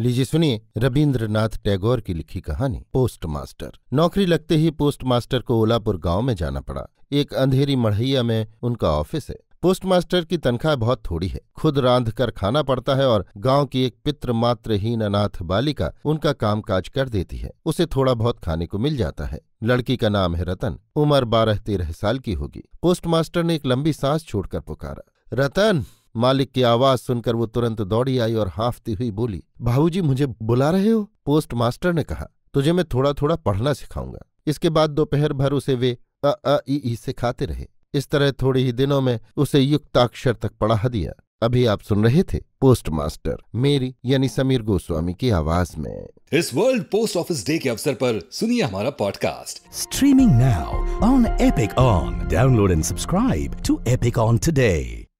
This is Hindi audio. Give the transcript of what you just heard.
लीजिए सुनिए रविन्द्रनाथ टैगोर की लिखी कहानी पोस्टमास्टर नौकरी लगते ही पोस्टमास्टर को ओलापुर गांव में जाना पड़ा एक अंधेरी मढ़ैया में उनका ऑफिस है पोस्टमास्टर की तनख्वाह बहुत थोड़ी है खुद रांध कर खाना पड़ता है और गांव की एक पित्र पितृमात्रहीन अनाथ बालिका उनका कामकाज कर देती है उसे थोड़ा बहुत खाने को मिल जाता है लड़की का नाम है रतन उम्र बारह तेरह साल की होगी पोस्टमास्टर ने एक लंबी सांस छोड़कर पुकारा रतन मालिक की आवाज सुनकर वो तुरंत दौड़ी आई और हाफती हुई बोली भाऊजी मुझे बुला रहे हो पोस्ट मास्टर ने कहा तुझे मैं थोड़ा थोड़ा पढ़ना सिखाऊंगा इसके बाद दोपहर भर उसे वे अ अ ई ई सिखाते रहे इस तरह थोड़े ही दिनों में उसे युक्ताक्षर तक पढ़ा दिया अभी आप सुन रहे थे पोस्ट मास्टर मेरी यानी समीर गोस्वामी की आवाज में इस वर्ल्ड पोस्ट ऑफिस डे के अवसर पर सुनिए हमारा podcast streaming now on Epic On download and subscribe to Epic On today